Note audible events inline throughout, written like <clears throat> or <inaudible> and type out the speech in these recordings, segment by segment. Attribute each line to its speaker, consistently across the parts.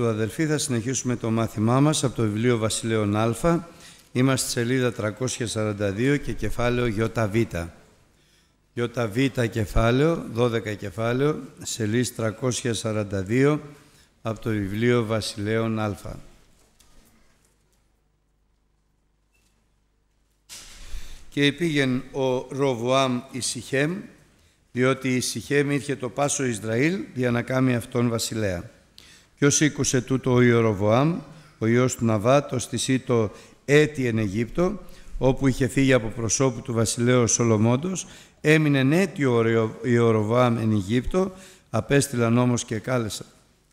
Speaker 1: Του αδελφοί θα συνεχίσουμε το μάθημά μας από το βιβλίο Βασιλέων Α. Είμαστε σελίδα 342 και κεφάλαιο ΙΒ. ΙΒ κεφάλαιο, 12 κεφάλαιο, σελίδα 342 από το βιβλίο Βασιλέων Α. Και επήγεν ο Ροβουάμ Ισυχέμ, διότι η Σιχέμ ήρθε το Πάσο Ισραήλ για να κάνει αυτόν βασιλέα. Ποιος σήκωσε τούτο ο Ιεροβοάμ, ο Υιός του Ναβάτο, στη Σίτο έτη εν Αιγύπτο, όπου είχε φύγει από προσώπου του βασιλέου Σολομώντος, έμεινε ο Ιεροβοάμ εν Αιγύπτο, απέστειλαν όμως και κάλεσαν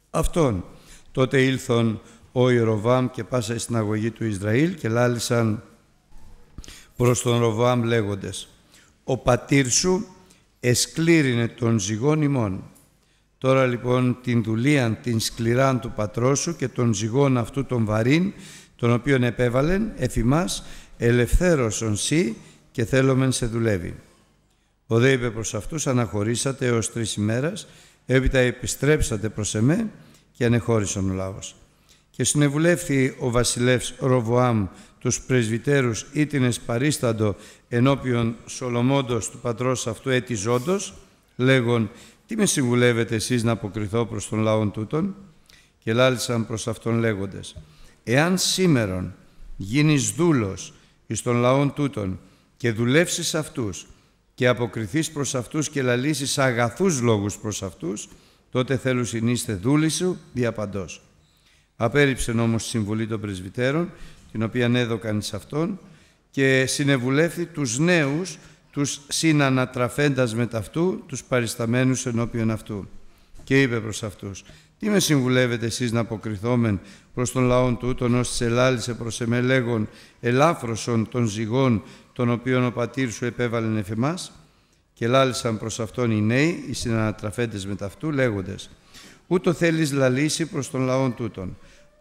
Speaker 1: αυτόν. Τότε ήλθον ο Ιεροβάμ και πάσα στην αγωγη του Ισραήλ και λάλησαν προς τον Ροβάμ λέγοντες «Ο πατήρ σου εσκλήρινε τον ζυγόν ημών Τώρα λοιπόν την δουλείαν την σκληράν του πατρός σου και των ζυγών αυτού των βαρύν, τον οποίον επέβαλεν, εφημάς, ελευθέρωσον σύ και θέλομεν σε δουλεύει. Ο δε είπε προς αυτούς, αναχωρήσατε έως τρεις ημέρας, έπειτα επιστρέψατε προς εμέ και ανεχώρησον ο λαός. Και συνεβουλεύθη ο βασιλεύς Ροβοάμ τους πρεσβυτέρους την παρίσταντο ενώπιον Σολομόντος του πατρός αυτού έτη ζώντος, λέγον τι με συμβουλεύετε εσείς να αποκριθώ προς τον λαόν τούτον και λάλησαν προς αυτόν λέγοντες «Εάν σήμερον γίνεις δούλος εις τον λαόν τούτον και δουλεύσεις αυτούς και αποκριθείς προς αυτούς και λαλήσεις αγαθούς λόγους προς αυτούς, τότε θέλω συνείστε δούλη σου διαπαντός». Απέριψε όμως τη συμβουλή των πρεσβυτέρων, την οποία έδωκαν εις αυτόν, και συνεβουλεύθη τους νέους τους συνανατραφέντας με ταυτού, τους παρισταμένους ενώπιον αυτού. Και είπε προς αυτούς, «Τι με συμβουλεύετε εσείς να αποκριθόμεν προς τον λαόν τούτον, ως ελάλησε προς εμέ λέγον, ελάφρωσον των ζυγών, των οποίων ο πατήρ σου επέβαλε εφ' Και λάλησαν προς αυτόν οι νέοι, οι συνανατραφέντες με ταυτού, λέγοντες, «Ούτω θέλεις λαλήσει προς τον λαόν τούτον»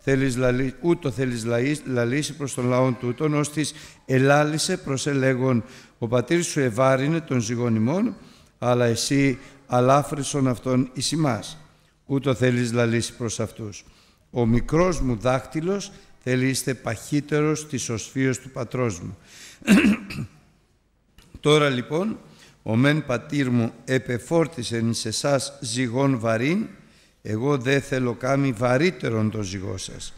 Speaker 1: θέλεις λαλί, ούτω θέλεις λαλείς, λαλήσει προς τον λαόν τούτον, ως της ελάλησε προς ελέγον. Ο πατήρ σου ευάρινε τον ημών, αλλά εσύ αλάφρυσον αυτόν εις ημάς. Ούτω θέλεις λαλήσει προς αυτούς. Ο μικρός μου δάχτυλος θέλει είστε παχύτερος της οσφίος του πατρός μου. <clears throat> Τώρα λοιπόν, ο μεν πατήρ μου επεφόρτισεν σε εσάς ζυγόν βαρύν, εγώ δε θέλω κάμι βαρύτερον το ζυγό σας.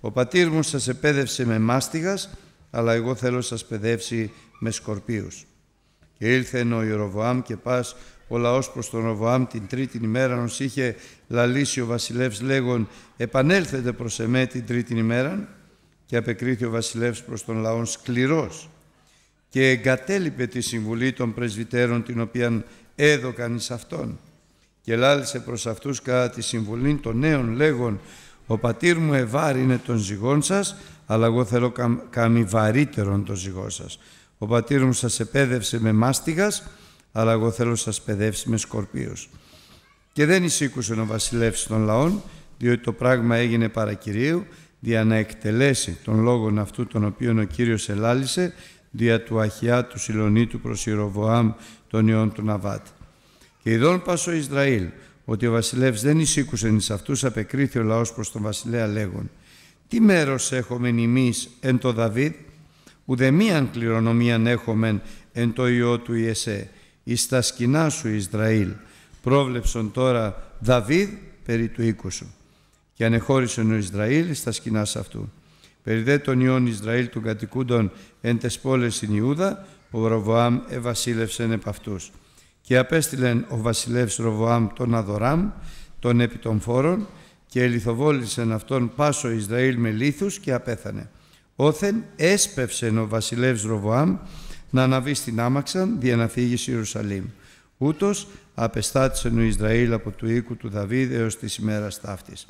Speaker 1: Ο πατήρ μου σας επέδευσε με μάστιγας, αλλά εγώ θέλω σας παιδεύσει με σκορπίους. Και ενώ ο Ιεροβοάμ και πας ο λαός προς τον Ροβοάμ την τρίτη ημέρα ως είχε λαλήσει ο βασιλεύς λέγον «Επανέλθετε προς εμέ την τρίτη ημέρα» και απεκρίθη ο βασιλεύς προς τον λαόν σκληρός και εγκατέλειπε τη συμβουλή των πρεσβυτέρων την οποία έδωκαν εις αυτόν και λάλησε προς αυτούς κατά τη συμβουλή των νέων λέγον «Ο πατήρ μου ευάρινε τον ζυγών σας, αλλά εγώ θέλω καμ, καμι βαρύτερον τον ζυγό σας. Ο πατήρ μου σας επέδευσε με μάστιγας, αλλά εγώ θέλω σας παιδεύσει με σκορπίους». Και δεν εισήκουσε ο βασιλεύς των λαών, διότι το πράγμα έγινε παρακυρίου, δια να εκτελέσει τον λόγο αυτού τον οποίο ο Κύριος ελάλησε, δια του Αχιά του Σιλονίτου προς Ιεροβοάμ τον ιών του Ναβάτη. Και ειδών ο Ισραήλ, ότι ο βασιλεύς δεν εισήκουσε εις αυτούς, απεκρίθη ο λαός προς τον βασιλέα λέγον, «Τι μέρος έχομεν ημείς εν το Δαβίδ, ουδεμίαν κληρονομίαν έχομεν εν το Υιό του Ιεσέ, εις τα σκηνά σου Ισραήλ, πρόβλεψον τώρα Δαβίδ περί του οίκου σου. Και ανεχώρησε ο Ισραήλ στα σκηνά αυτού. Περί δε των ιών Ισραήλ του κατοικούντων εν τες πόλες στην Ιούδα, ο Ροβοάμ ευασίλευσεν επ' αυτούς. Και απέστειλεν ο βασιλεύς Ροβοάμ τον Αδωράμ, τον επί των φόρων, και ελιθοβόλησεν αυτόν πάσο Ισραήλ με λίθους και απέθανε. Όθεν έσπευσεν ο βασιλεύς Ροβοάμ να αναβεί στην άμαξαν δια να φύγει Ιερουσαλήμ. Ούτως απεστάτησεν ο Ισραήλ από του οίκου του Δαβίδ έως της ημέρας ταύτης.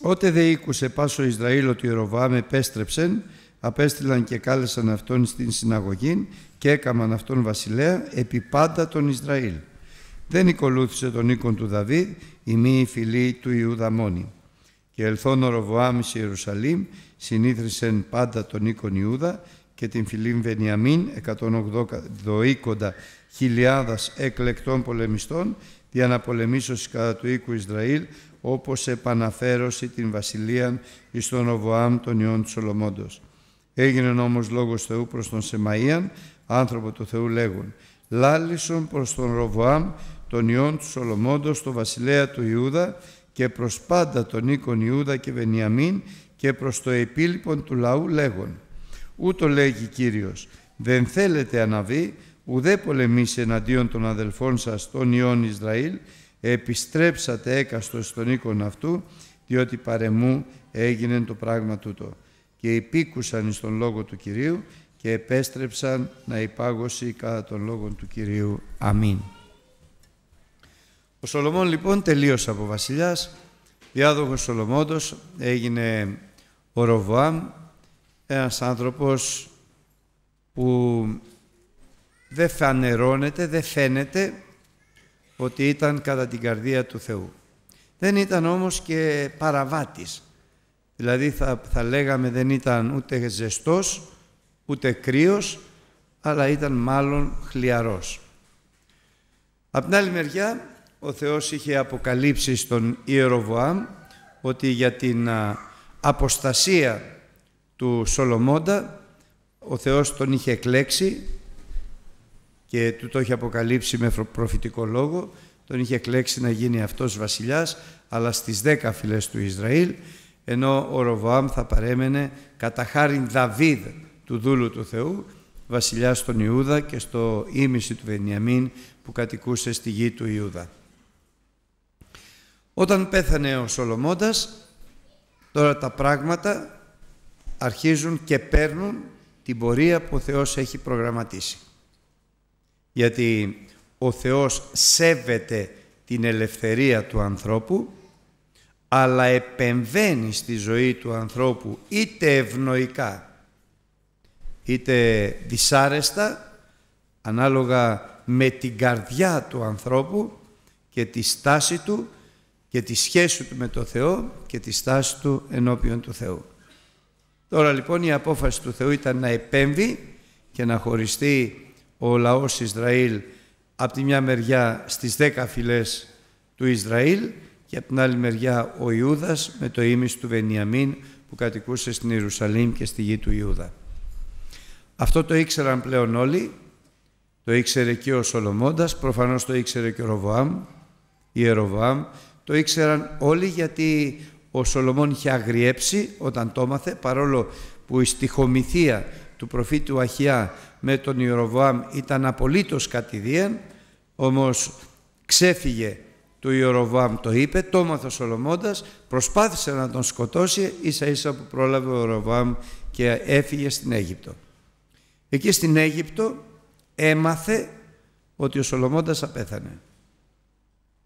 Speaker 1: Ότε δε οίκουσε πάσο Ισραήλ ότι ο Ροβοάμ επέστρεψεν, απέστειλαν και κάλεσαν αυτόν στην συναγωγή και έκαμαν αυτόν βασιλέα επί πάντα τον Ισραήλ. Δεν οικολούθησε τον οίκον του Δαβίδ η μη φυλή του Ιούδα μόνη. Και ελθόν ο Ροβοάμ σε Ιερουσαλήμ συνήθρισεν πάντα τον οίκον Ιούδα και την φιλή Βενιαμίν 180 χιλιάδας εκλεκτών πολεμιστών για να πολεμήσωση κατά του οίκου Ισραήλ όπως επαναφέρωση την βασιλεία εις τον Ροβοάμ των ιών του Σολομόντος. Έγινε όμως λόγος Θεού προς τον Σεμαΐαν, άνθρωπο του Θεού λέγον, Λάλισον προς τον Ροβοάμ, τον ιόν του Σολομόντο, τον βασιλέα του Ιούδα και προς πάντα τον οίκον Ιούδα και Βενιαμίν και προς το επίλυπον του λαού λέγον. Ούτω λέγει Κύριος, δεν θέλετε αναβεί, ουδέ πολεμήσει εναντίον των αδελφών σας τον ιών Ισραήλ, επιστρέψατε έκαστος στον οίκον αυτού, διότι παρεμού έγινε το πράγμα τούτο και υπήκουσαν στον Λόγο του Κυρίου και επέστρεψαν να υπάγωση κατά τον Λόγο του Κυρίου. Αμήν. Ο Σολομών λοιπόν τελείωσε από βασιλιάς. Διάδοχος Σολομώντος έγινε ο Ροβουάμ, ένας άνθρωπος που δεν φανερώνεται, δεν φαίνεται ότι ήταν κατά την καρδία του Θεού. Δεν ήταν όμως και παραβάτης. Δηλαδή θα, θα λέγαμε δεν ήταν ούτε ζεστός, ούτε κρύος, αλλά ήταν μάλλον χλιαρός. Απ' την άλλη μεριά, ο Θεός είχε αποκαλύψει στον Ιεροβοάμ ότι για την αποστασία του Σολομώντα ο Θεός τον είχε εκλέξει και του το είχε αποκαλύψει με προφητικό λόγο, τον είχε εκλέξει να γίνει αυτός βασιλιάς, αλλά στις δέκα φυλές του Ισραήλ ενώ ο Ροβάμ θα παρέμενε κατά χάρη Δαβίδ του δούλου του Θεού, βασιλιάς στον Ιούδα και στο ίμιση του Βενιαμίν που κατοικούσε στη γη του Ιούδα. Όταν πέθανε ο Σολομώντας, τώρα τα πράγματα αρχίζουν και παίρνουν την πορεία που ο Θεός έχει προγραμματίσει. Γιατί ο Θεός σέβεται την ελευθερία του ανθρώπου αλλά επεμβαίνει στη ζωή του ανθρώπου είτε ευνοϊκά είτε δυσάρεστα ανάλογα με την καρδιά του ανθρώπου και τη στάση του και τη σχέση του με το Θεό και τη στάση του ενώπιον του Θεού. Τώρα λοιπόν η απόφαση του Θεού ήταν να επέμβει και να χωριστεί ο λαός Ισραήλ από τη μια μεριά στις δέκα φυλές του Ισραήλ και από την άλλη μεριά ο Ιούδας με το ίμιση του Βενιαμίν που κατοικούσε στην Ιερουσαλήμ και στη γη του Ιούδα. Αυτό το ήξεραν πλέον όλοι, το ήξερε και ο Σολομώντας, προφανώς το ήξερε και ο Ροβοάμ, η Εροβοάμ, το ήξεραν όλοι γιατί ο Σολομών είχε αγριέψει όταν το μάθε, παρόλο που η στοιχομηθεία του προφήτου Αχιά με τον Ιεροβοάμ ήταν απολύτως κατηδίαν, όμως ξέφυγε του Ιωροβάμ το είπε, το ο Σολομώντας, προσπάθησε να τον σκοτώσει ίσα ίσα που πρόλαβε ο Ιωροβάμ και έφυγε στην Αίγυπτο. Εκεί στην Αίγυπτο έμαθε ότι ο Σολομώντας απέθανε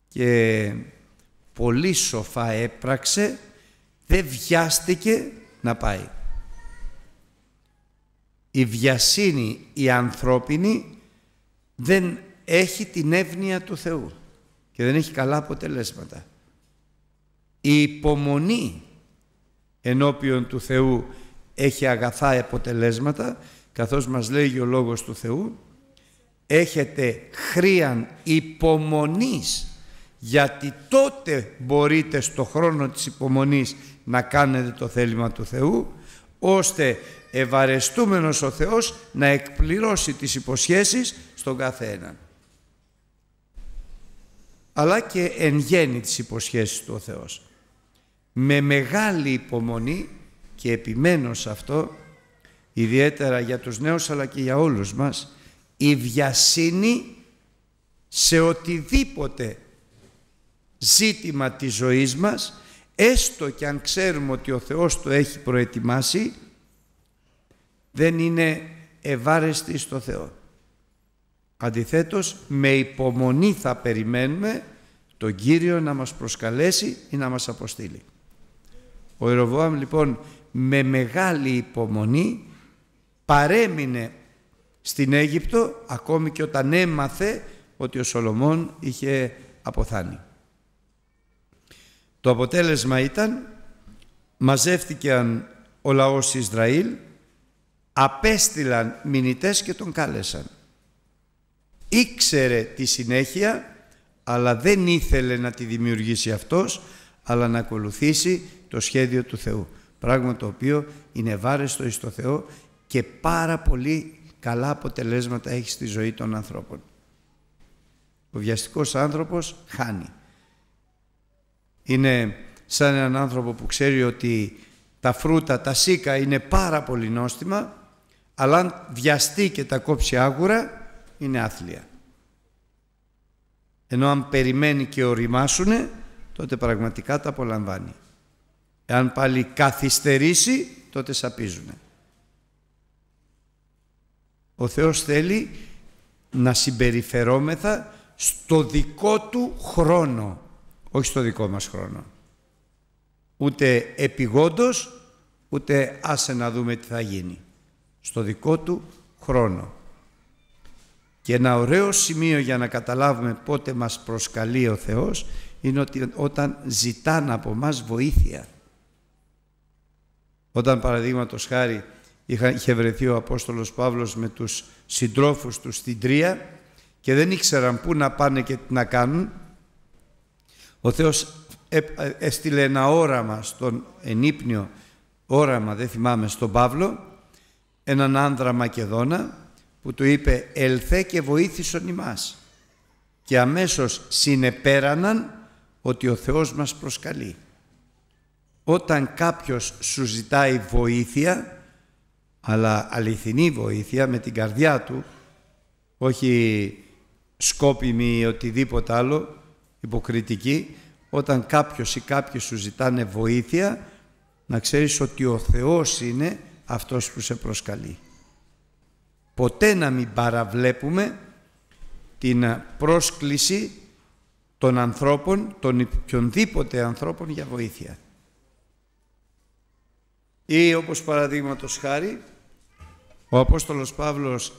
Speaker 1: και πολύ σοφά έπραξε, δεν βιάστηκε να πάει. Η βιασύνη η ανθρώπινη δεν έχει την εύνοια του Θεού και δεν έχει καλά αποτελέσματα. Η υπομονή ενώπιον του Θεού έχει αγαθά αποτελέσματα, καθώς μας λέγει ο Λόγος του Θεού, έχετε χρίαν υπομονής, γιατί τότε μπορείτε στο χρόνο της υπομονής να κάνετε το θέλημα του Θεού, ώστε ευαρεστούμενος ο Θεός να εκπληρώσει τις υποσχέσεις στον κάθε αλλά και εν γέννη τις υποσχέσεις του ο Θεός. Με μεγάλη υπομονή και επιμένω σε αυτό, ιδιαίτερα για τους νέους αλλά και για όλους μας, η βιασύνη σε οτιδήποτε ζήτημα της ζωής μας, έστω και αν ξέρουμε ότι ο Θεός το έχει προετοιμάσει, δεν είναι ευάρεστη στο Θεό. Αντιθέτως, με υπομονή θα περιμένουμε τον Κύριο να μας προσκαλέσει ή να μας αποστείλει. Ο Ιεροβοάμ λοιπόν με μεγάλη υπομονή παρέμεινε στην Αίγυπτο ακόμη και όταν έμαθε ότι ο Σολομών είχε αποθάνει. Το αποτέλεσμα ήταν μαζεύτηκαν ο λαός Ισραήλ, απέστειλαν μηνυτές και τον κάλεσαν ήξερε τη συνέχεια αλλά δεν ήθελε να τη δημιουργήσει αυτός αλλά να ακολουθήσει το σχέδιο του Θεού. Πράγμα το οποίο είναι βάρεστο εις το Θεό και πάρα πολύ καλά αποτελέσματα έχει στη ζωή των ανθρώπων. Ο βιαστικός άνθρωπος χάνει. Είναι σαν έναν άνθρωπο που ξέρει ότι τα φρούτα, τα σίκα είναι πάρα πολύ νόστιμα αλλά αν βιαστεί και τα κόψει άγουρα είναι άθλια. Ενώ αν περιμένει και οριμάσουνε, τότε πραγματικά τα απολαμβάνει. Εάν πάλι καθυστερήσει, τότε σαπίζουνε. Ο Θεός θέλει να συμπεριφερόμεθα στο δικό του χρόνο, όχι στο δικό μας χρόνο. Ούτε επιγόντως, ούτε άσε να δούμε τι θα γίνει. Στο δικό του χρόνο. Και ένα ωραίο σημείο για να καταλάβουμε πότε μας προσκαλεί ο Θεός είναι ότι όταν ζητάνε από μας βοήθεια. Όταν παραδείγματος χάρη είχε βρεθεί ο Απόστολος Παύλος με τους συντρόφους του στην Τρία και δεν ήξεραν πού να πάνε και τι να κάνουν, ο Θεός ε, ε, έστειλε ένα όραμα στον ενύπνιο όραμα, δεν θυμάμαι, στον Παύλο, έναν άνδρα Μακεδόνα που του είπε «Ελθέ και βοήθησον ημάς» και αμέσως συνεπέραναν ότι ο Θεός μας προσκαλεί. Όταν κάποιος σου ζητάει βοήθεια, αλλά αληθινή βοήθεια με την καρδιά του, όχι σκόπιμη ή οτιδήποτε άλλο, υποκριτική, όταν κάποιος ή κάποιοι σου ζητάνε βοήθεια, να ξέρεις ότι ο Θεός είναι αυτός που σε προσκαλεί ποτέ να μην παραβλέπουμε την πρόσκληση των ανθρώπων, των οποιονδήποτε ανθρώπων για βοήθεια. Ή όπως παραδείγματος χάρη, ο Απόστολος Παύλος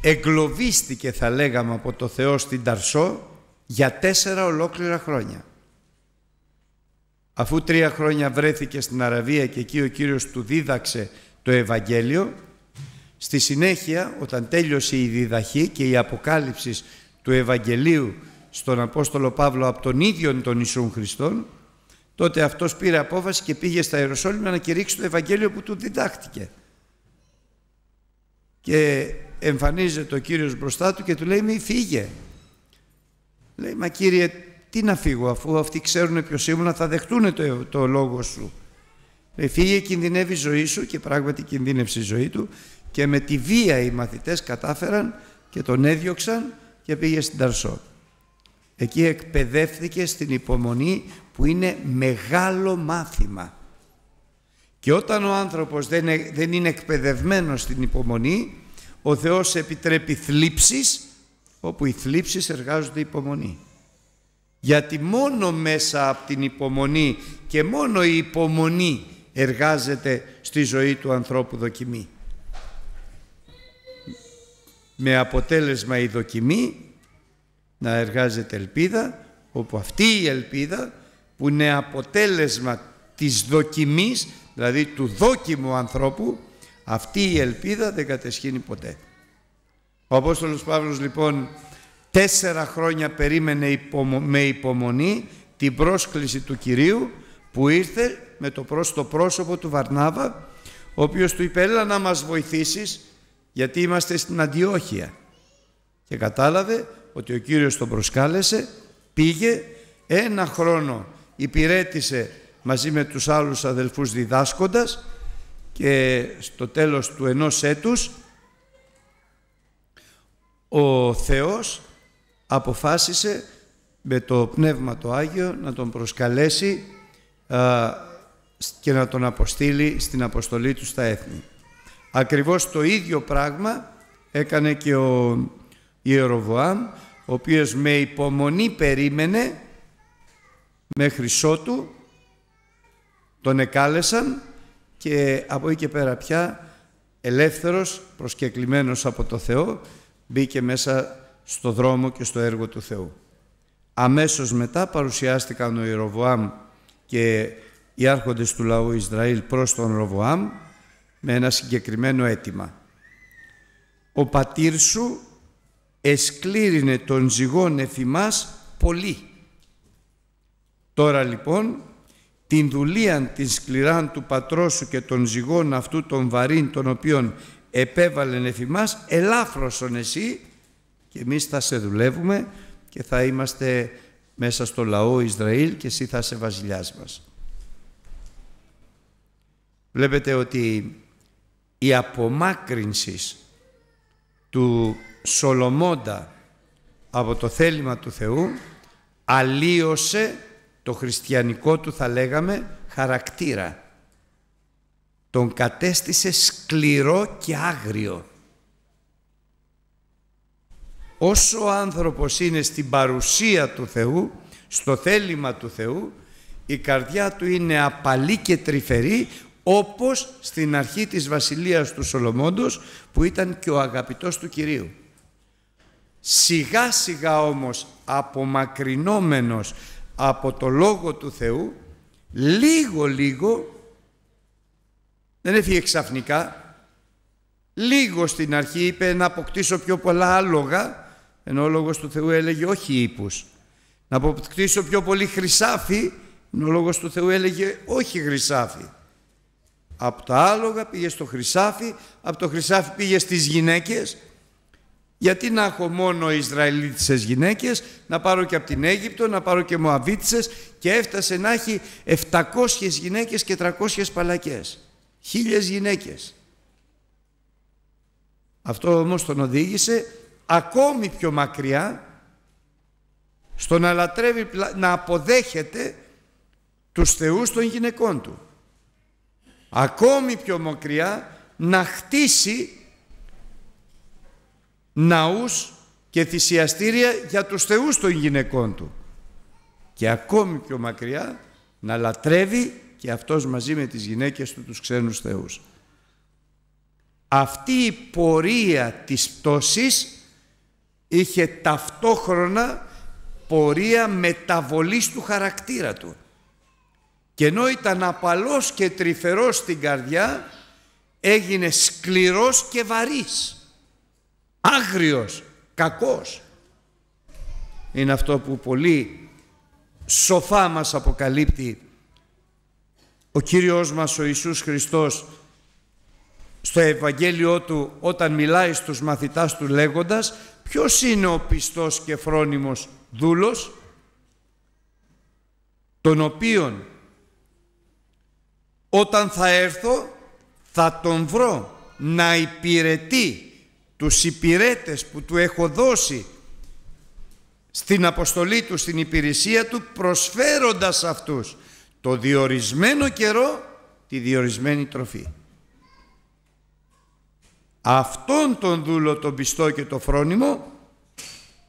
Speaker 1: εγκλωβίστηκε θα λέγαμε από το Θεό στην Ταρσό για τέσσερα ολόκληρα χρόνια. Αφού τρία χρόνια βρέθηκε στην Αραβία και εκεί ο Κύριος του δίδαξε το Ευαγγέλιο, Στη συνέχεια, όταν τέλειωσε η διδαχή και η αποκάλυψη του Ευαγγελίου στον Απόστολο Παύλο από τον ίδιο τον Ιησούν Χριστόν, τότε αυτός πήρε απόφαση και πήγε στα Ιεροσόλυμα να κηρύξει το Ευαγγέλιο που του διδάχτηκε. Και εμφανίζεται ο Κύριος μπροστά του και του λέει «Μη φύγε». Λέει «Μα Κύριε, τι να φύγω αφού αυτοί ξέρουν ποιος ήμουν θα δεχτούν το, το λόγο σου». Λέει «Φύγε, κινδυνεύει η ζωή σου» και πράγματι κινδύνευσε η ζωή του και με τη βία οι μαθητές κατάφεραν και τον έδιωξαν και πήγε στην Ταρσό. Εκεί εκπαιδεύθηκε στην υπομονή που είναι μεγάλο μάθημα. Και όταν ο άνθρωπος δεν, ε, δεν είναι εκπαιδευμένος στην υπομονή, ο Θεός επιτρέπει θλίψεις, όπου οι θλίψεις εργάζονται υπομονή. Γιατί μόνο μέσα από την υπομονή και μόνο η υπομονή εργάζεται στη ζωή του ανθρώπου δοκιμή με αποτέλεσμα η δοκιμή να εργάζεται ελπίδα όπου αυτή η ελπίδα που είναι αποτέλεσμα της δοκιμής δηλαδή του δόκιμου ανθρώπου αυτή η ελπίδα δεν κατεσχύνει ποτέ. Ο Απόστολος Παύλος λοιπόν τέσσερα χρόνια περίμενε με υπομονή την πρόσκληση του Κυρίου που ήρθε με το, πρόσωπο του Βαρνάβα ο οποίος του είπε έλα να μας βοηθήσεις γιατί είμαστε στην Αντιόχεια. Και κατάλαβε ότι ο Κύριος τον προσκάλεσε, πήγε, ένα χρόνο υπηρέτησε μαζί με τους άλλους αδελφούς διδάσκοντας και στο τέλος του ενός έτους ο Θεός αποφάσισε με το Πνεύμα το Άγιο να τον προσκαλέσει και να τον αποστείλει στην αποστολή του στα έθνη. Ακριβώς το ίδιο πράγμα έκανε και ο Ιεροβοάμ, ο οποίος με υπομονή περίμενε μέχρι σότου, τον εκάλεσαν και από εκεί και πέρα πια ελεύθερος, προσκεκλημένος από το Θεό, μπήκε μέσα στο δρόμο και στο έργο του Θεού. Αμέσως μετά παρουσιάστηκαν ο Ιεροβοάμ και οι άρχοντες του λαού Ισραήλ προς τον Ροβοάμ με ένα συγκεκριμένο αίτημα. Ο πατήρ σου εσκλήρινε τον ζυγόν εφημάς πολύ. Τώρα λοιπόν την δουλείαν την σκληράν του πατρός σου και των ζυγών αυτού των βαρύν των οποίων επέβαλε εφημάς ελάφρωσον εσύ και εμείς θα σε δουλεύουμε και θα είμαστε μέσα στο λαό Ισραήλ και εσύ θα είσαι βασιλιάς μας. Βλέπετε ότι η απομάκρυνσης του Σολομώντα από το θέλημα του Θεού αλλίωσε το χριστιανικό του θα λέγαμε χαρακτήρα. Τον κατέστησε σκληρό και άγριο. Όσο ο άνθρωπος είναι στην παρουσία του Θεού, στο θέλημα του Θεού, η καρδιά του είναι απαλή και τρυφερή όπως στην αρχή της βασιλείας του Σολομόντος που ήταν και ο αγαπητός του Κυρίου. Σιγά σιγά όμως απομακρυνόμενος από το Λόγο του Θεού, λίγο λίγο, δεν έφυγε ξαφνικά, λίγο στην αρχή είπε να αποκτήσω πιο πολλά άλογα, ενώ ο Λόγος του Θεού έλεγε όχι ύπους. Να αποκτήσω πιο πολύ χρυσάφι, ενώ ο Λόγος του Θεού έλεγε όχι χρυσάφι. Από τα άλογα πήγε στο χρυσάφι, από το χρυσάφι πήγε στις γυναίκες. Γιατί να έχω μόνο Ισραηλίτισες γυναίκες, να πάρω και από την Αίγυπτο, να πάρω και Μωαβίτισες και έφτασε να έχει 700 γυναίκες και 300 παλακές. Χίλιες γυναίκες. Αυτό όμως τον οδήγησε ακόμη πιο μακριά στο να λατρεύει, να αποδέχεται τους θεούς των γυναικών του ακόμη πιο μακριά να χτίσει ναούς και θυσιαστήρια για τους θεούς των γυναικών του και ακόμη πιο μακριά να λατρεύει και αυτός μαζί με τις γυναίκες του τους ξένους θεούς. Αυτή η πορεία της πτώσης είχε ταυτόχρονα πορεία μεταβολής του χαρακτήρα του και ενώ ήταν απαλός και τρυφερός στην καρδιά έγινε σκληρός και βαρύς, άγριος, κακός. Είναι αυτό που πολύ σοφά μας αποκαλύπτει ο Κύριος μας ο Ιησούς Χριστός στο Ευαγγέλιο Του όταν μιλάει στους μαθητάς Του λέγοντας ποιος είναι ο πιστός και φρόνιμος δούλος τον οποίον όταν θα έρθω θα τον βρω να υπηρετεί τους υπηρέτες που του έχω δώσει στην αποστολή του, στην υπηρεσία του, προσφέροντας αυτούς το διορισμένο καιρό, τη διορισμένη τροφή. Αυτόν τον δούλο τον πιστό και το φρόνιμο,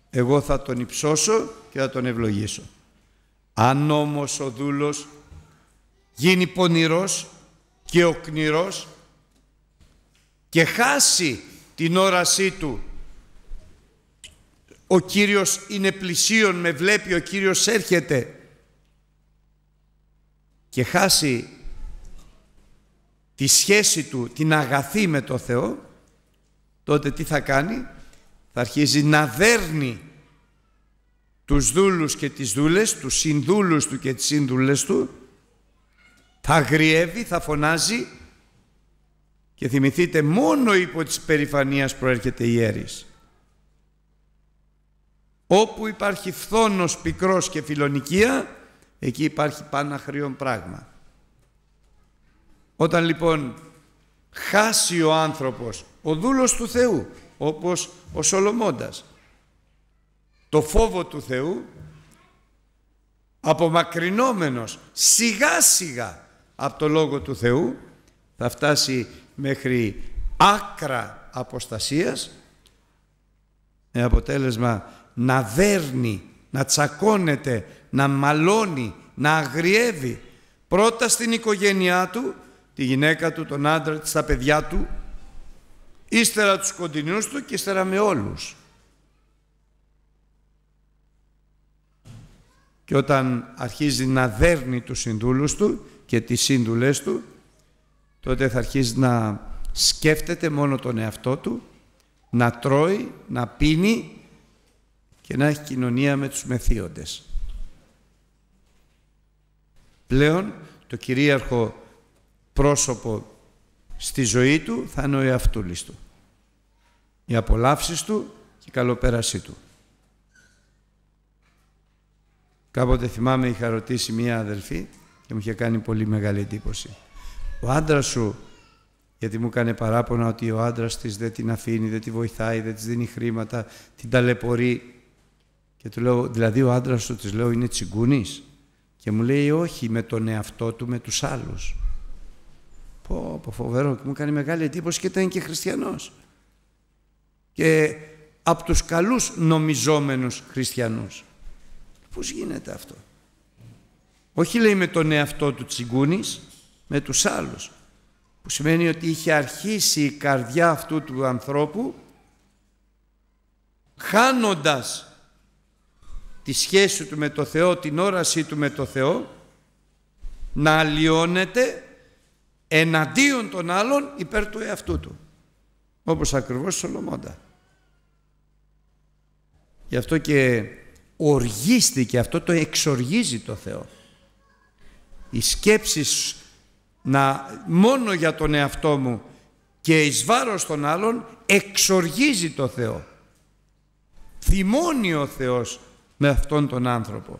Speaker 1: εγώ θα τον υψώσω και θα τον ευλογήσω. Αν όμως ο δούλος γίνει πονηρός και οκνηρός και χάσει την όρασή του. Ο Κύριος είναι πλησίον, με βλέπει, ο Κύριος έρχεται και χάσει τη σχέση του, την αγαθή με το Θεό, τότε τι θα κάνει, θα αρχίζει να δέρνει τους δούλους και τις δούλες, τους συνδούλους του και τις συνδούλες του θα αγριεύει, θα φωνάζει και θυμηθείτε μόνο υπό της περηφανίας προέρχεται η αίρης. Όπου υπάρχει φθόνος, πικρός και φιλονικία, εκεί υπάρχει πάνω χρειών πράγμα. Όταν λοιπόν χάσει ο άνθρωπος, ο δούλος του Θεού, όπως ο Σολομώντας, το φόβο του Θεού, απομακρυνόμενος, σιγά σιγά, από το Λόγο του Θεού, θα φτάσει μέχρι άκρα αποστασίας, με αποτέλεσμα να δέρνει, να τσακώνεται, να μαλώνει, να αγριεύει πρώτα στην οικογένειά του, τη γυναίκα του, τον άντρα της, τα παιδιά του, ύστερα τους κοντινούς του και ύστερα με όλους. Και όταν αρχίζει να δέρνει τους συνδούλους του, και τις σύντουλές του, τότε θα αρχίσει να σκέφτεται μόνο τον εαυτό του, να τρώει, να πίνει και να έχει κοινωνία με τους μεθύοντες. Πλέον το κυρίαρχο πρόσωπο στη ζωή του θα είναι ο εαυτούλης του. Οι απολαύσεις του και η καλοπέρασή του. Κάποτε θυμάμαι είχα ρωτήσει μία αδελφή και μου είχε κάνει πολύ μεγάλη εντύπωση. Ο άντρας σου, γιατί μου έκανε παράπονα ότι ο άντρας της δεν την αφήνει, δεν τη βοηθάει, δεν της δίνει χρήματα, την ταλαιπωρεί. Και του λέω, δηλαδή ο άντρας σου, της λέω, είναι τσιγκούνης. Και μου λέει, όχι με τον εαυτό του, με τους άλλους. Πω, πω, φοβερό. Και μου κάνει μεγάλη εντύπωση και ήταν και χριστιανός. Και από τους καλούς νομιζόμενους χριστιανούς. Πώς γίνεται αυτό. Όχι λέει με τον εαυτό του τσιγκούνης, με τους άλλους. Που σημαίνει ότι είχε αρχίσει η καρδιά αυτού του ανθρώπου χάνοντας τη σχέση του με το Θεό, την όρασή του με το Θεό να αλλοιώνεται εναντίον των άλλων υπέρ του εαυτού του. Όπως ακριβώς Σολομώντα. Γι' αυτό και οργίστηκε, αυτό το εξοργίζει το Θεό οι σκέψεις να, μόνο για τον εαυτό μου και εις βάρος των άλλων εξοργίζει το Θεό. Θυμώνει ο Θεός με αυτόν τον άνθρωπο.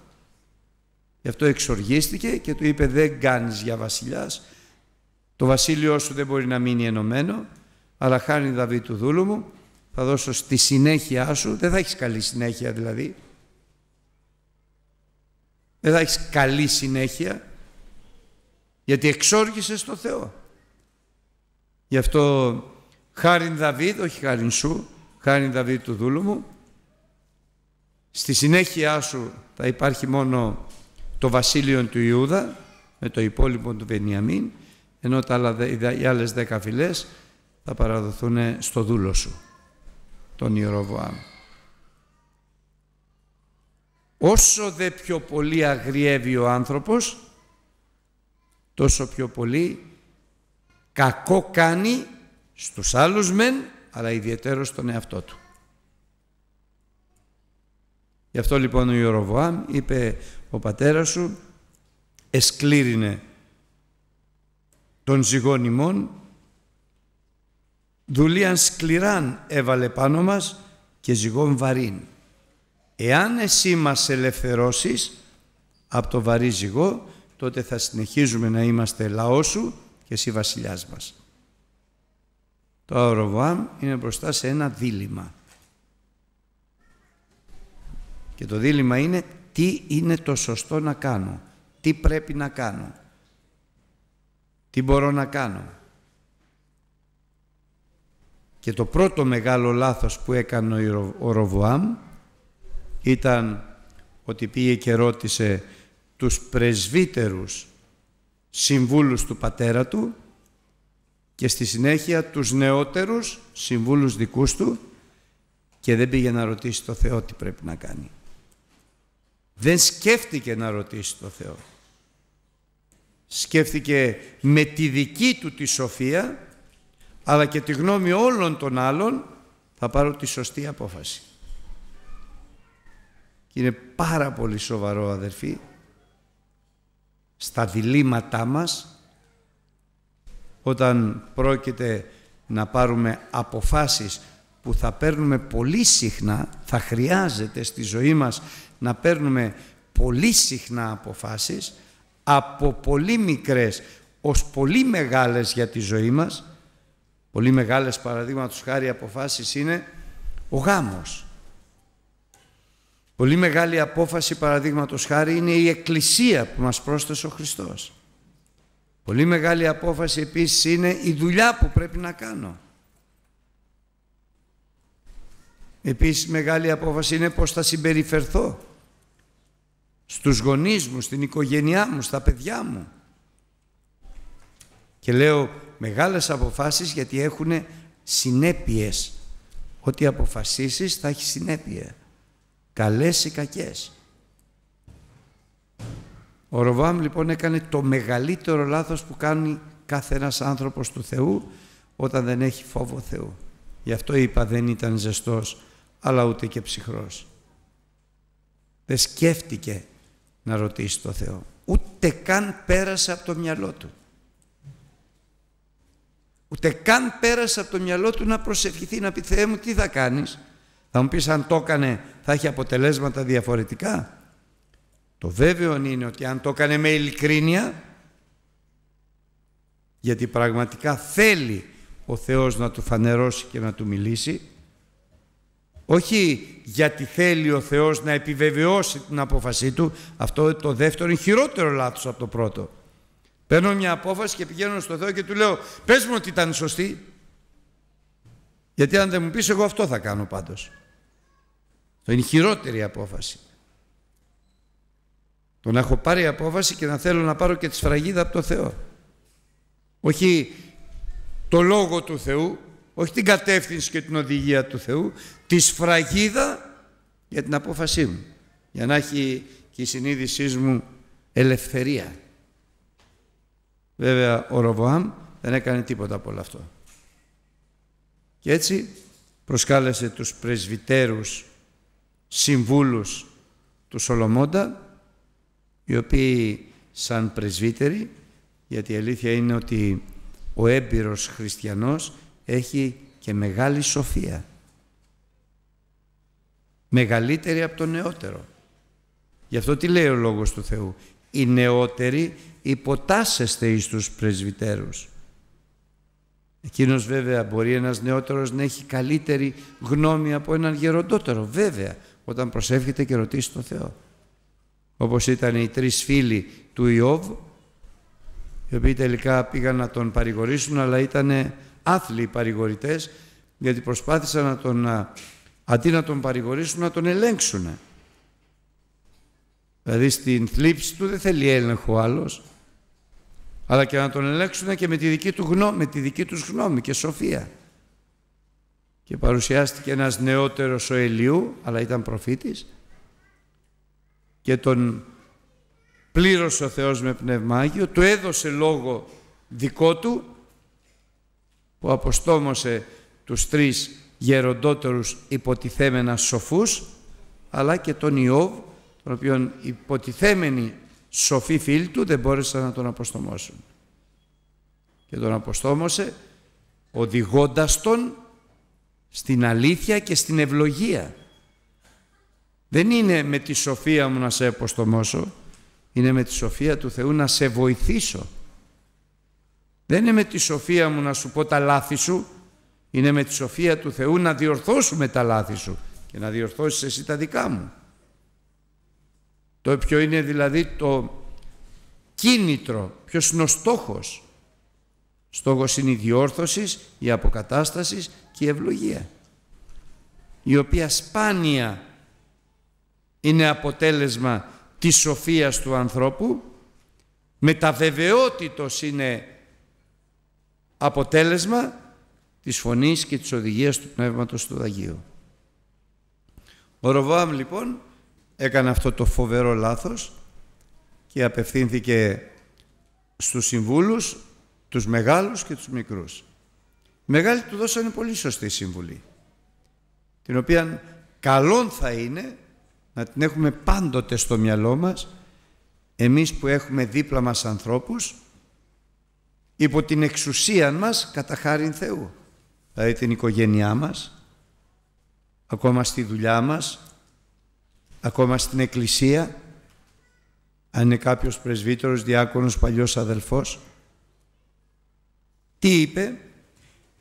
Speaker 1: Γι' αυτό εξοργίστηκε και του είπε δεν κάνεις για βασιλιάς. Το βασίλειό σου δεν μπορεί να μείνει ενωμένο αλλά χάνει δαβή του δούλου μου θα δώσω στη συνέχεια σου δεν θα έχεις καλή συνέχεια δηλαδή δεν θα έχεις καλή συνέχεια γιατί εξόργησε το Θεό. Γι' αυτό χάριν Δαβίδ, όχι χάριν σου, χάριν Δαβίδ του δούλου μου, στη συνέχεια σου θα υπάρχει μόνο το βασίλειο του Ιούδα με το υπόλοιπο του Βενιαμίν, ενώ τα άλλα, οι άλλες δέκα φυλές θα παραδοθούν στο δούλο σου, τον Ιεροβοάμ. Όσο δε πιο πολύ αγριεύει ο άνθρωπος, τόσο πιο πολύ κακό κάνει στους άλλους μεν, αλλά ιδιαίτερο στον εαυτό του. Γι' αυτό λοιπόν ο Ιωροβουάμ είπε ο πατέρας σου εσκλήρινε τον ζυγόν ημών, δουλείαν σκληράν έβαλε πάνω μας και ζυγόν βαρύν. Εάν εσύ μας ελευθερώσεις από το βαρύ ζυγό, τότε θα συνεχίζουμε να είμαστε λαός σου και εσύ βασιλιάς μας. Το Αροβάμ είναι μπροστά σε ένα δίλημα. Και το δίλημα είναι τι είναι το σωστό να κάνω, τι πρέπει να κάνω, τι μπορώ να κάνω. Και το πρώτο μεγάλο λάθος που έκανε ο Ροβουάμ ήταν ότι πήγε και ρώτησε τους πρεσβύτερους συμβούλους του πατέρα του και στη συνέχεια τους νεότερους συμβούλους δικούς του και δεν πήγε να ρωτήσει το Θεό τι πρέπει να κάνει. Δεν σκέφτηκε να ρωτήσει το Θεό. Σκέφτηκε με τη δική του τη σοφία αλλά και τη γνώμη όλων των άλλων θα πάρω τη σωστή απόφαση. είναι πάρα πολύ σοβαρό αδερφοί στα διλήμματά μας όταν πρόκειται να πάρουμε αποφάσεις που θα παίρνουμε πολύ συχνά, θα χρειάζεται στη ζωή μας να παίρνουμε πολύ συχνά αποφάσεις από πολύ μικρές ως πολύ μεγάλες για τη ζωή μας. Πολύ μεγάλες παραδείγματος χάρη αποφάσεις είναι ο γάμος. Πολύ μεγάλη απόφαση παραδείγματος χάρη είναι η εκκλησία που μας πρόσθεσε ο Χριστός. Πολύ μεγάλη απόφαση επίσης είναι η δουλειά που πρέπει να κάνω. Επίσης μεγάλη απόφαση είναι πώς θα συμπεριφερθώ στους γονείς μου, στην οικογένειά μου, στα παιδιά μου. Και λέω μεγάλες αποφάσεις γιατί έχουν συνέπειες. Ό,τι αποφασίσεις θα έχει συνέπεια καλές ή κακές. Ο Ροβάμ λοιπόν έκανε το μεγαλύτερο λάθος που κάνει κάθε ένας άνθρωπος του Θεού όταν δεν έχει φόβο Θεού. Γι' αυτό είπα δεν ήταν ζεστός αλλά ούτε και ψυχρός. Δεν σκέφτηκε να ρωτήσει το Θεό. Ούτε καν πέρασε από το μυαλό του. Ούτε καν πέρασε από το μυαλό του να προσευχηθεί, να πει «Θεέ μου τι θα κάνεις» Θα μου πεις αν το έκανε θα έχει αποτελέσματα διαφορετικά. Το βέβαιο είναι ότι αν το έκανε με ειλικρίνεια, γιατί πραγματικά θέλει ο Θεός να του φανερώσει και να του μιλήσει, όχι γιατί θέλει ο Θεός να επιβεβαιώσει την απόφασή του, αυτό το δεύτερο είναι χειρότερο λάθος από το πρώτο. Παίρνω μια απόφαση και πηγαίνω στο Θεό και του λέω πες μου ότι ήταν σωστή. Γιατί αν δεν μου πεις εγώ αυτό θα κάνω πάντως είναι η χειρότερη απόφαση. Το να έχω πάρει απόφαση και να θέλω να πάρω και τη σφραγίδα από το Θεό. Όχι το λόγο του Θεού, όχι την κατεύθυνση και την οδηγία του Θεού, τη σφραγίδα για την απόφασή μου. Για να έχει και η συνείδησή μου ελευθερία. Βέβαια ο Ροβοάμ δεν έκανε τίποτα από όλο αυτό. Και έτσι προσκάλεσε τους πρεσβυτέρους συμβούλους του Σολομώντα οι οποίοι σαν πρεσβύτεροι γιατί η αλήθεια είναι ότι ο έμπειρος χριστιανός έχει και μεγάλη σοφία μεγαλύτερη από το νεότερο γι' αυτό τι λέει ο Λόγος του Θεού οι νεότεροι υποτάσσεστε εις τους πρεσβυτέρους Εκείνος βέβαια μπορεί ένας νεότερος να έχει καλύτερη γνώμη από έναν γεροντότερο, βέβαια όταν προσεύχεται και ρωτήσει τον Θεό. Όπως ήταν οι τρεις φίλοι του Ιώβ, οι οποίοι τελικά πήγαν να τον παρηγορήσουν, αλλά ήταν άθλοι οι γιατί προσπάθησαν να τον, αντί να τον παρηγορήσουν, να τον ελέγξουν. Δηλαδή στην θλίψη του δεν θέλει έλεγχο άλλος, αλλά και να τον ελέγξουν και με τη δική, του γνώμη, με τη δική τους γνώμη και σοφία και παρουσιάστηκε ένας νεότερος ο Ελιού, αλλά ήταν προφήτης και τον πλήρωσε ο Θεός με πνευμάγιο, του έδωσε λόγο δικό του που αποστόμωσε τους τρεις γεροντότερους υποτιθέμενα σοφούς αλλά και τον Ιώβ τον οποίον υποτιθέμενοι σοφοί φίλοι του δεν μπόρεσαν να τον αποστομώσουν και τον αποστόμωσε οδηγώντας τον στην αλήθεια και στην ευλογία. Δεν είναι με τη σοφία μου να σε αποστομώσω, είναι με τη σοφία του Θεού να σε βοηθήσω. Δεν είναι με τη σοφία μου να σου πω τα λάθη σου, είναι με τη σοφία του Θεού να διορθώσουμε τα λάθη σου και να διορθώσεις εσύ τα δικά μου. Το ποιο είναι δηλαδή το κίνητρο, ποιος είναι ο στόχος. Στόχος είναι η διόρθωσης, η αποκατάστασης και η ευλογία η οποία σπάνια είναι αποτέλεσμα της σοφίας του ανθρώπου μεταβεβαιότητος είναι αποτέλεσμα της φωνής και της οδηγίας του Πνεύματος του Αγίου. Ο Ροβάμ λοιπόν έκανε αυτό το φοβερό λάθος και απευθύνθηκε στους συμβούλους, τους μεγάλους και τους μικρούς. Μεγάλη του δώσανε πολύ σωστή συμβουλή, την οποία καλόν θα είναι να την έχουμε πάντοτε στο μυαλό μας, εμείς που έχουμε δίπλα μας ανθρώπους, υπό την εξουσία μας κατά χάριν Θεού. Δηλαδή την οικογένειά μας, ακόμα στη δουλειά μας, ακόμα στην εκκλησία, αν είναι κάποιος πρεσβύτερος, διάκονος, παλιός αδελφός. Τι είπε,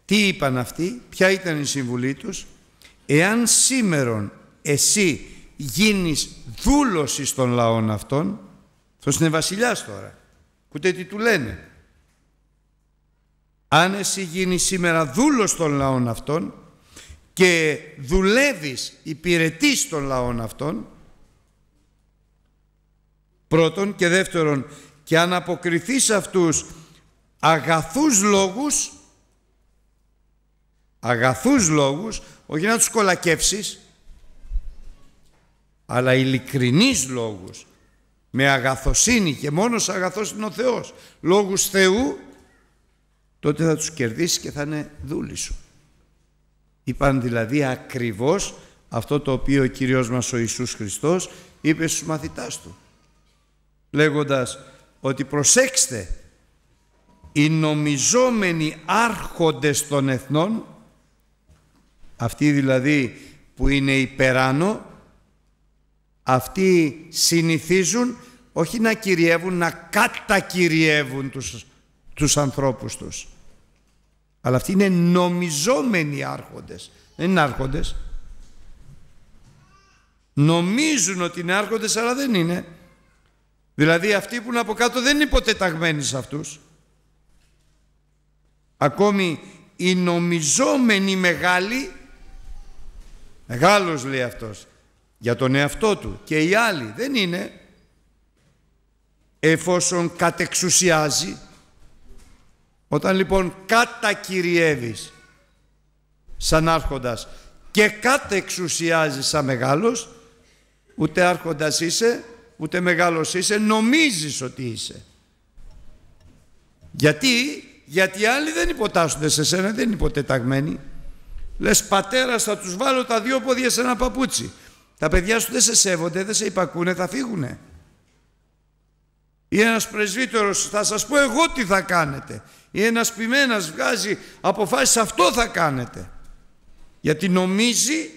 Speaker 1: τι είπαν αυτοί, ποια ήταν η συμβουλή τους. Εάν σήμερον εσύ γίνεις δούλος εις των λαών αυτών, αυτός είναι βασιλιάς τώρα, ούτε τι του λένε. Αν εσύ γίνεις σήμερα δούλος των λαών αυτών και δουλεύεις, υπηρετείς των λαών αυτών, πρώτον και δεύτερον, και αν αποκριθείς αυτούς αγαθούς λόγους, αγαθούς λόγους, όχι να τους κολακεύσεις, αλλά ειλικρινείς λόγους, με αγαθοσύνη και μόνος αγαθός είναι ο Θεός, λόγους Θεού, τότε θα τους κερδίσεις και θα είναι δούλη σου. Είπαν δηλαδή ακριβώς αυτό το οποίο ο Κύριος μας ο Ιησούς Χριστός είπε στους μαθητάς του, λέγοντας ότι προσέξτε, οι νομιζόμενοι άρχοντες των εθνών αυτοί δηλαδή που είναι υπεράνω, αυτοί συνηθίζουν όχι να κυριεύουν, να κατακυριεύουν τους, τους ανθρώπους τους. Αλλά αυτοί είναι νομιζόμενοι άρχοντες. Δεν είναι άρχοντες. Νομίζουν ότι είναι άρχοντες, αλλά δεν είναι. Δηλαδή αυτοί που είναι από κάτω δεν είναι ταγμένοι σε αυτούς. Ακόμη οι νομιζόμενοι μεγάλοι Μεγάλος λέει αυτός για τον εαυτό του και οι άλλοι δεν είναι εφόσον κατεξουσιάζει όταν λοιπόν κατακυριεύεις σαν άρχοντας και κατεξουσιάζεις σαν μεγάλος ούτε άρχοντας είσαι ούτε μεγάλος είσαι νομίζεις ότι είσαι γιατί γιατί οι άλλοι δεν υποτάσσονται σε σένα δεν είναι υποτεταγμένοι Λες πατέρα θα τους βάλω τα δύο πόδια σε ένα παπούτσι. Τα παιδιά σου δεν σε σέβονται, δεν σε υπακούνε, θα φύγουνε. Ή ένας πρεσβύτερος θα σας πω εγώ τι θα κάνετε. Ή ένας ποιμένας βγάζει αποφάσεις αυτό θα κάνετε. Γιατί νομίζει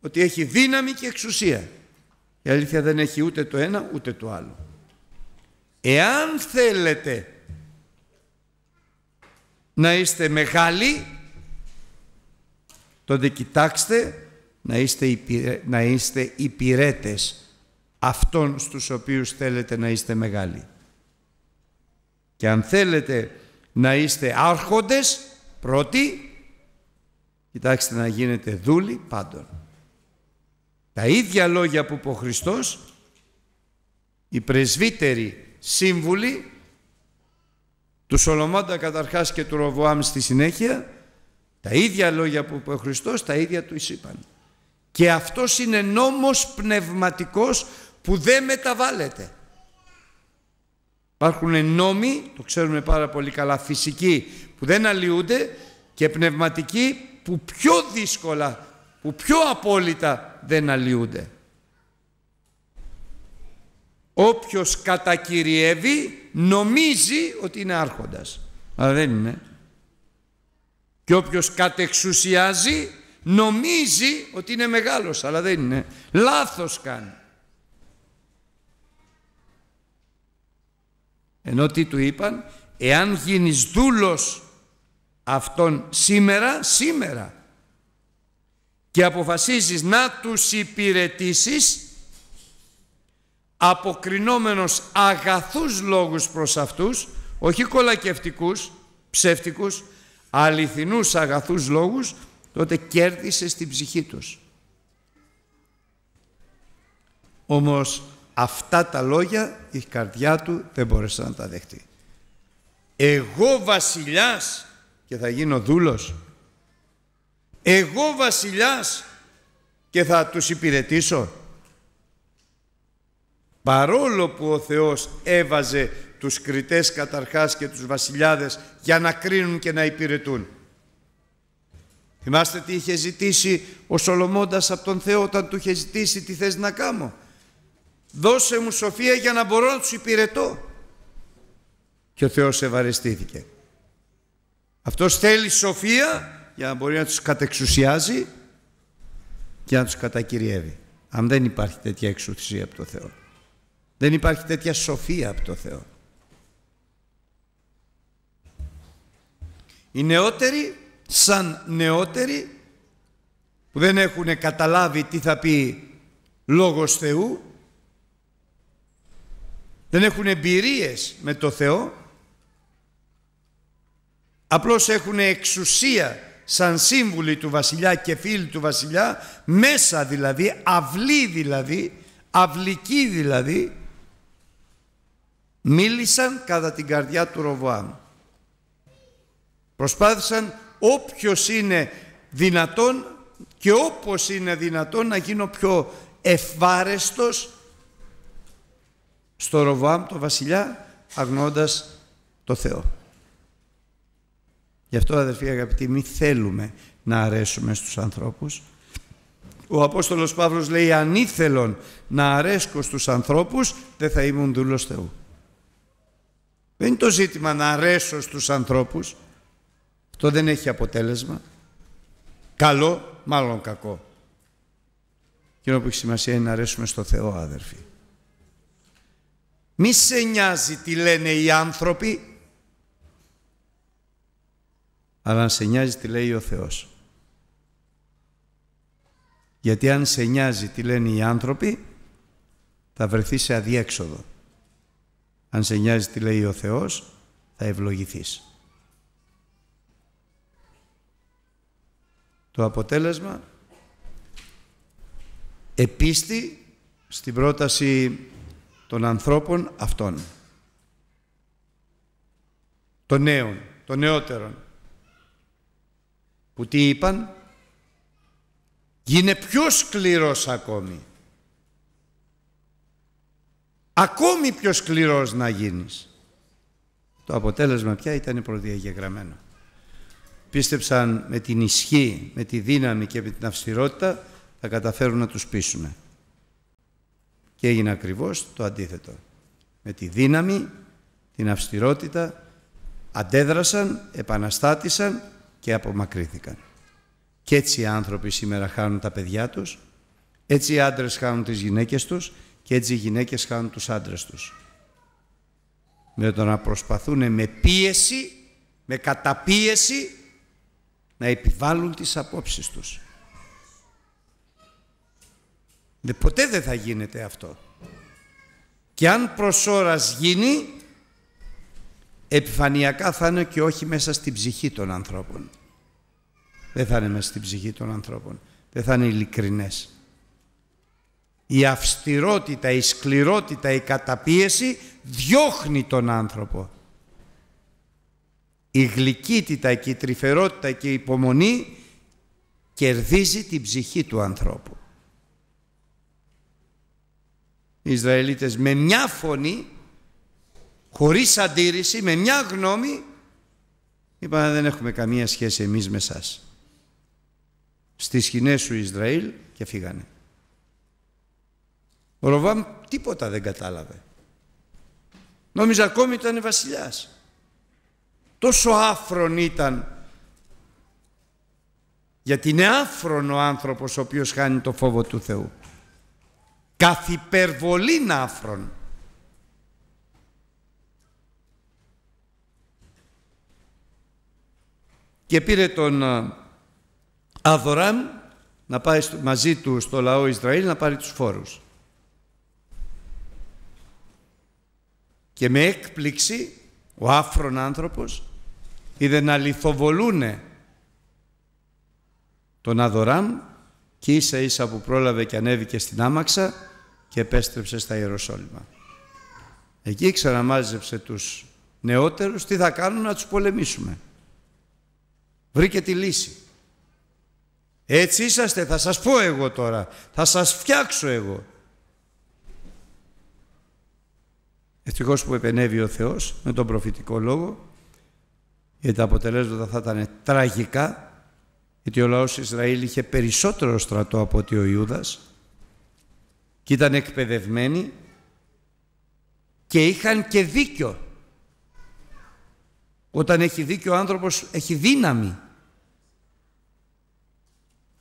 Speaker 1: ότι έχει δύναμη και εξουσία. Η αλήθεια δεν έχει ούτε το ένα ούτε το άλλο. Εάν θέλετε να είστε μεγάλοι τότε κοιτάξτε να είστε, υπηρε... υπηρέτες αυτών στους οποίους θέλετε να είστε μεγάλοι. Και αν θέλετε να είστε άρχοντες, πρώτοι, κοιτάξτε να γίνετε δούλοι πάντων. Τα ίδια λόγια που είπε ο Χριστός, οι πρεσβύτεροι σύμβουλοι του Σολομώντα καταρχάς και του Ροβουάμ στη συνέχεια, τα ίδια λόγια που είπε ο Χριστός, τα ίδια του είπαν. Και αυτός είναι νόμος πνευματικός που δεν μεταβάλλεται. Υπάρχουν νόμοι, το ξέρουμε πάρα πολύ καλά, φυσικοί που δεν αλλοιούνται και πνευματικοί που πιο δύσκολα, που πιο απόλυτα δεν αλλοιούνται. Όποιος κατακυριεύει νομίζει ότι είναι άρχοντας. Αλλά δεν είναι. Και όποιος κατεξουσιάζει νομίζει ότι είναι μεγάλος, αλλά δεν είναι. Λάθος κάνει. Ενώ τι του είπαν, εάν γίνεις δούλος αυτόν σήμερα, σήμερα και αποφασίζεις να τους υπηρετήσεις αποκρινόμενος αγαθούς λόγους προς αυτούς, όχι κολακευτικούς, ψεύτικους, αληθινούς αγαθούς λόγους, τότε κέρδισε στην ψυχή τους. Όμως αυτά τα λόγια η καρδιά του δεν μπόρεσε να τα δεχτεί. Εγώ βασιλιάς και θα γίνω δούλος. Εγώ βασιλιάς και θα τους υπηρετήσω. Παρόλο που ο Θεός έβαζε τους κριτές καταρχάς και τους βασιλιάδες για να κρίνουν και να υπηρετούν. Θυμάστε τι είχε ζητήσει ο Σολομώντας από τον Θεό όταν του είχε ζητήσει τι θες να κάνω. Δώσε μου σοφία για να μπορώ να τους υπηρετώ. Και ο Θεός ευαρεστήθηκε. Αυτός θέλει σοφία για να μπορεί να τους κατεξουσιάζει και να τους κατακυριεύει. Αν δεν υπάρχει τέτοια εξουσία από τον Θεό. Δεν υπάρχει τέτοια σοφία από τον Θεό. Οι νεότεροι σαν νεότεροι που δεν έχουν καταλάβει τι θα πει Λόγος Θεού δεν έχουν εμπειρίες με το Θεό απλώς έχουν εξουσία σαν σύμβουλοι του βασιλιά και φίλοι του βασιλιά μέσα δηλαδή, αυλή δηλαδή αυλική δηλαδή μίλησαν κατά την καρδιά του Ροβάμ Προσπάθησαν όποιος είναι δυνατόν και όπως είναι δυνατόν να γίνω πιο ευάρεστος στο Ροβάμ, το βασιλιά, αγνώντας το Θεό. Γι' αυτό αδερφοί αγαπητοί, μη θέλουμε να αρέσουμε στους ανθρώπους. Ο Απόστολος Παύλος λέει αν ήθελον να αρέσκω στους ανθρώπους δεν θα ήμουν δούλος Θεού. Δεν είναι το ζήτημα να αρέσω στους ανθρώπους. Αυτό δεν έχει αποτέλεσμα. Καλό, μάλλον κακό. Και που έχει σημασία είναι να αρέσουμε στο Θεό, αδερφοί. Μη σε νοιάζει τι λένε οι άνθρωποι, αλλά αν σε νοιάζει τι λέει ο Θεός. Γιατί αν σε νοιάζει τι λένε οι άνθρωποι, θα βρεθείς σε αδιέξοδο. Αν σε νοιάζει τι λέει ο Θεός, θα ευλογηθείς. Το αποτέλεσμα επίστη στην πρόταση των ανθρώπων αυτών. Των νέων, των νεότερων. Που τι είπαν. Γίνε πιο σκληρός ακόμη. Ακόμη πιο σκληρός να γίνεις. Το αποτέλεσμα πια ήταν προδιαγεγραμμένο πίστεψαν με την ισχύ, με τη δύναμη και με την αυστηρότητα θα καταφέρουν να τους πείσουν. Και έγινε ακριβώς το αντίθετο. Με τη δύναμη, την αυστηρότητα αντέδρασαν, επαναστάτησαν και απομακρύθηκαν. Και έτσι οι άνθρωποι σήμερα χάνουν τα παιδιά τους, έτσι οι άντρες χάνουν τις γυναίκες τους και έτσι οι γυναίκες χάνουν τους άντρες τους. Με το να προσπαθούν με πίεση, με καταπίεση να επιβάλλουν τις απόψεις τους. Δε, ποτέ δεν θα γίνεται αυτό. Και αν προς ώρας γίνει, επιφανειακά θα είναι και όχι μέσα στην ψυχή των ανθρώπων. Δεν θα είναι μέσα στην ψυχή των ανθρώπων. Δεν θα είναι ειλικρινές. Η αυστηρότητα, η σκληρότητα, η καταπίεση διώχνει τον άνθρωπο η γλυκύτητα και η τρυφερότητα και η υπομονή κερδίζει την ψυχή του ανθρώπου. Οι Ισραηλίτες με μια φωνή, χωρίς αντίρρηση, με μια γνώμη, είπαν δεν έχουμε καμία σχέση εμείς με σας. Στις σκηνές σου Ισραήλ και φύγανε. Ο Ροβάμ τίποτα δεν κατάλαβε. Νόμιζα ακόμη ήταν βασιλιάς. Τόσο άφρον ήταν. Γιατί είναι άφρον ο άνθρωπος ο οποίος χάνει το φόβο του Θεού. Καθ' άφρον. Και πήρε τον Αδωράμ να πάει μαζί του στο λαό Ισραήλ να πάρει τους φόρους. Και με έκπληξη ο άφρον άνθρωπος είδε να λιθοβολούνε τον Αδωράμ και ίσα ίσα που πρόλαβε και ανέβηκε στην άμαξα και επέστρεψε στα Ιεροσόλυμα. Εκεί ξαναμάζεψε τους νεότερους τι θα κάνουν να τους πολεμήσουμε. Βρήκε τη λύση. Έτσι είσαστε, θα σας πω εγώ τώρα, θα σας φτιάξω εγώ. Ευτυχώς που επενέβη ο Θεός με τον προφητικό λόγο γιατί τα αποτελέσματα θα ήταν τραγικά, γιατί ο λαός Ισραήλ είχε περισσότερο στρατό από ότι ο Ιούδας και ήταν εκπαιδευμένοι και είχαν και δίκιο. Όταν έχει δίκιο ο άνθρωπος έχει δύναμη.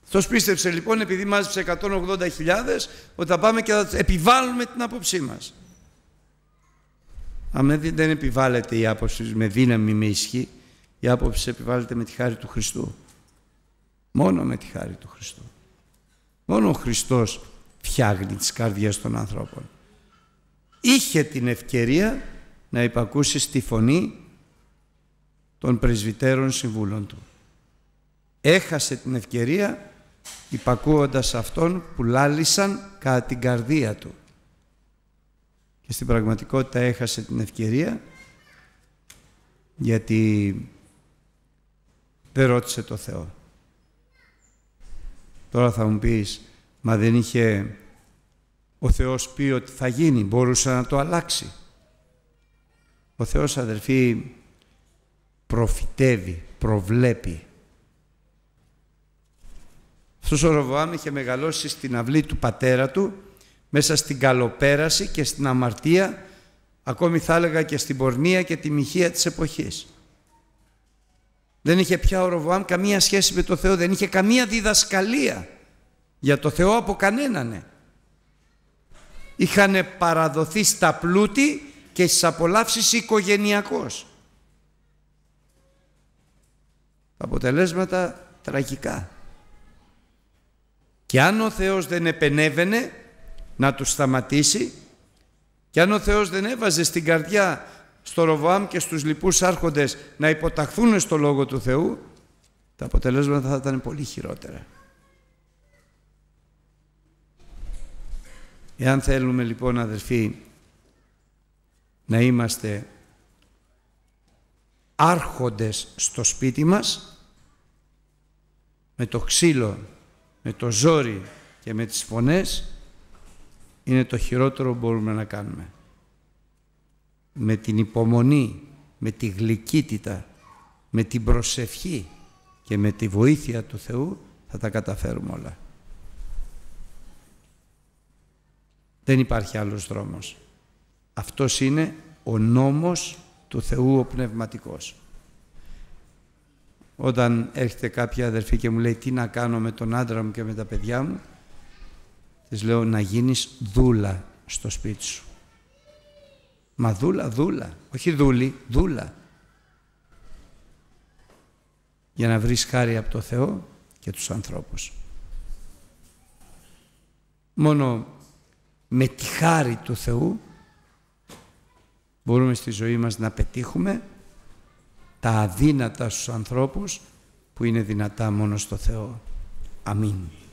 Speaker 1: Αυτός πίστεψε λοιπόν επειδή μάζεψε 180.000 ότι θα πάμε και θα επιβάλλουμε την άποψή μας. Αν δεν επιβάλλεται η άποψη με δύναμη, με ισχύ, η άποψη επιβάλλεται με τη χάρη του Χριστού. Μόνο με τη χάρη του Χριστού. Μόνο ο Χριστός φτιάχνει τις καρδιές των ανθρώπων. Είχε την ευκαιρία να υπακούσει στη φωνή των πρεσβυτέρων συμβούλων του. Έχασε την ευκαιρία υπακούοντας αυτών που λάλησαν κατά την καρδία του. Και στην πραγματικότητα έχασε την ευκαιρία γιατί δεν ρώτησε το Θεό. Τώρα θα μου πεις, μα δεν είχε ο Θεός πει ότι θα γίνει, μπορούσε να το αλλάξει. Ο Θεός αδερφοί προφητεύει, προβλέπει. Αυτός ο Ροβοάμ είχε μεγαλώσει στην αυλή του πατέρα του, μέσα στην καλοπέραση και στην αμαρτία, ακόμη θα έλεγα και στην πορνεία και τη μοιχεία της εποχής. Δεν είχε πια ο Ροβοάμ καμία σχέση με το Θεό, δεν είχε καμία διδασκαλία για το Θεό από κανέναν. Είχαν παραδοθεί στα πλούτη και στις απολαύσεις οικογενειακώς. αποτελέσματα τραγικά. Και αν ο Θεός δεν επενέβαινε να τους σταματήσει και αν ο Θεός δεν έβαζε στην καρδιά στο Ροβάμ και στους λοιπούς άρχοντες να υποταχθούν στο Λόγο του Θεού, τα αποτελέσματα θα ήταν πολύ χειρότερα. Εάν θέλουμε λοιπόν αδελφοί να είμαστε άρχοντες στο σπίτι μας με το ξύλο, με το ζόρι και με τις φωνές είναι το χειρότερο που μπορούμε να κάνουμε με την υπομονή, με τη γλυκύτητα, με την προσευχή και με τη βοήθεια του Θεού θα τα καταφέρουμε όλα. Δεν υπάρχει άλλος δρόμος. Αυτός είναι ο νόμος του Θεού ο πνευματικός. Όταν έρχεται κάποια αδερφή και μου λέει τι να κάνω με τον άντρα μου και με τα παιδιά μου, της λέω να γίνεις δούλα στο σπίτι σου. Μα δούλα, δούλα. Όχι δούλη, δούλα. Για να βρεις χάρη από το Θεό και τους ανθρώπους. Μόνο με τη χάρη του Θεού μπορούμε στη ζωή μας να πετύχουμε τα αδύνατα στους ανθρώπους που είναι δυνατά μόνο στο Θεό. Αμήν.